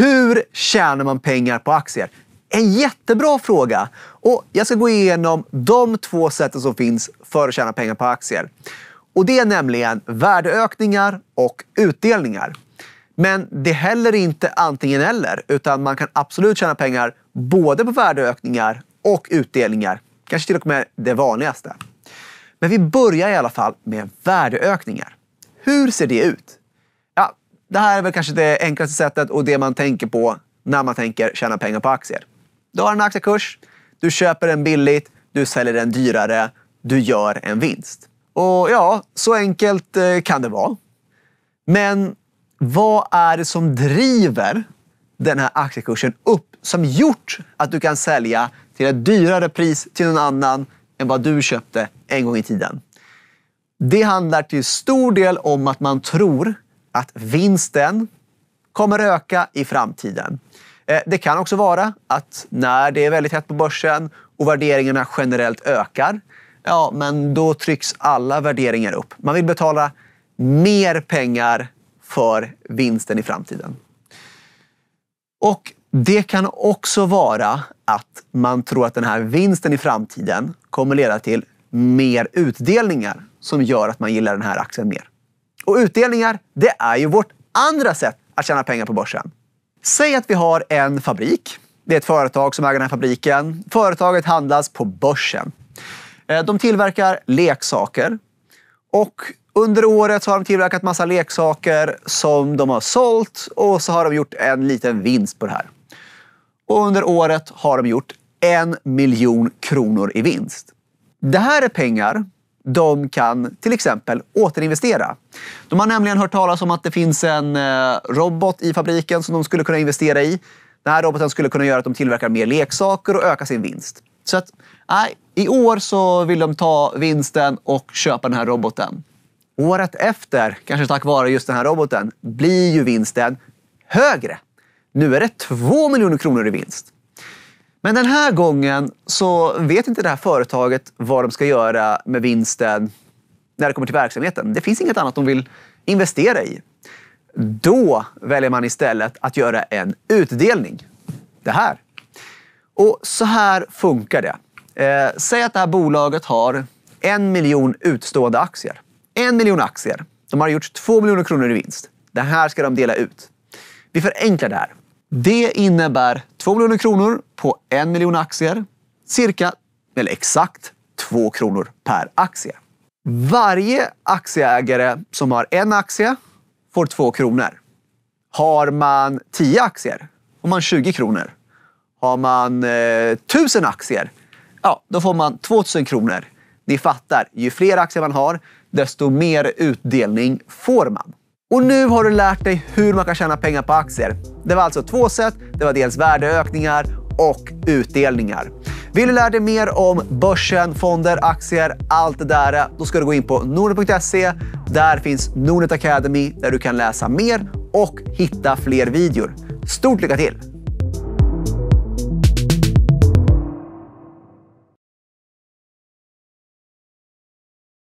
Hur tjänar man pengar på aktier? En jättebra fråga! Och Jag ska gå igenom de två sätten som finns för att tjäna pengar på aktier. Och Det är nämligen värdeökningar och utdelningar. Men det är heller inte antingen eller, utan man kan absolut tjäna pengar både på värdeökningar och utdelningar. Kanske till och med det vanligaste. Men vi börjar i alla fall med värdeökningar. Hur ser det ut? Det här är väl kanske det enklaste sättet och det man tänker på när man tänker tjäna pengar på aktier. Du har en aktiekurs, du köper den billigt, du säljer den dyrare, du gör en vinst. Och ja, så enkelt eh, kan det vara. Men vad är det som driver den här aktiekursen upp som gjort att du kan sälja till ett dyrare pris till någon annan än vad du köpte en gång i tiden? Det handlar till stor del om att man tror att vinsten kommer öka i framtiden. Eh, det kan också vara att när det är väldigt hett på börsen och värderingarna generellt ökar, ja, men då trycks alla värderingar upp. Man vill betala mer pengar för vinsten i framtiden. Och det kan också vara att man tror att den här vinsten i framtiden kommer leda till mer utdelningar som gör att man gillar den här aktien mer. Och utdelningar, det är ju vårt andra sätt att tjäna pengar på börsen. Säg att vi har en fabrik. Det är ett företag som äger den här fabriken. Företaget handlas på börsen. Eh, de tillverkar leksaker. Och under året har de tillverkat massa leksaker som de har sålt och så har de gjort en liten vinst på det här. Och under året har de gjort en miljon kronor i vinst. Det här är pengar de kan till exempel återinvestera. De har nämligen hört talas om att det finns en eh, robot i fabriken som de skulle kunna investera i. Den här roboten skulle kunna göra att de tillverkar mer leksaker och öka sin vinst. Så att, nej, i år så vill de ta vinsten och köpa den här roboten. Året efter, kanske tack vare just den här roboten, blir ju vinsten högre. Nu är det 2 miljoner kronor i vinst. Men den här gången så vet inte det här företaget vad de ska göra med vinsten när det kommer till verksamheten. Det finns inget annat de vill investera i. Då väljer man istället att göra en utdelning. Det här. Och så här funkar det. Eh, säg att det här bolaget har en miljon utstående aktier. En miljon aktier. De har gjort två miljoner kronor i vinst. Det här ska de dela ut. Vi förenklar det här. Det innebär två miljoner kronor på en miljon aktier, cirka, eller exakt, två kronor per aktie. Varje aktieägare som har en aktie får två kronor. Har man tio aktier får man 20 kronor. Har man eh, 1000 aktier, ja, då får man 2000 kronor. Ni fattar, ju fler aktier man har, desto mer utdelning får man. Och nu har du lärt dig hur man kan tjäna pengar på aktier. Det var alltså två sätt. Det var dels värdeökningar och utdelningar. Vill du lära dig mer om börsen, fonder, aktier, allt det där, då ska du gå in på nordnet.se. Där finns Nordnet Academy där du kan läsa mer och hitta fler videor. Stort lycka till!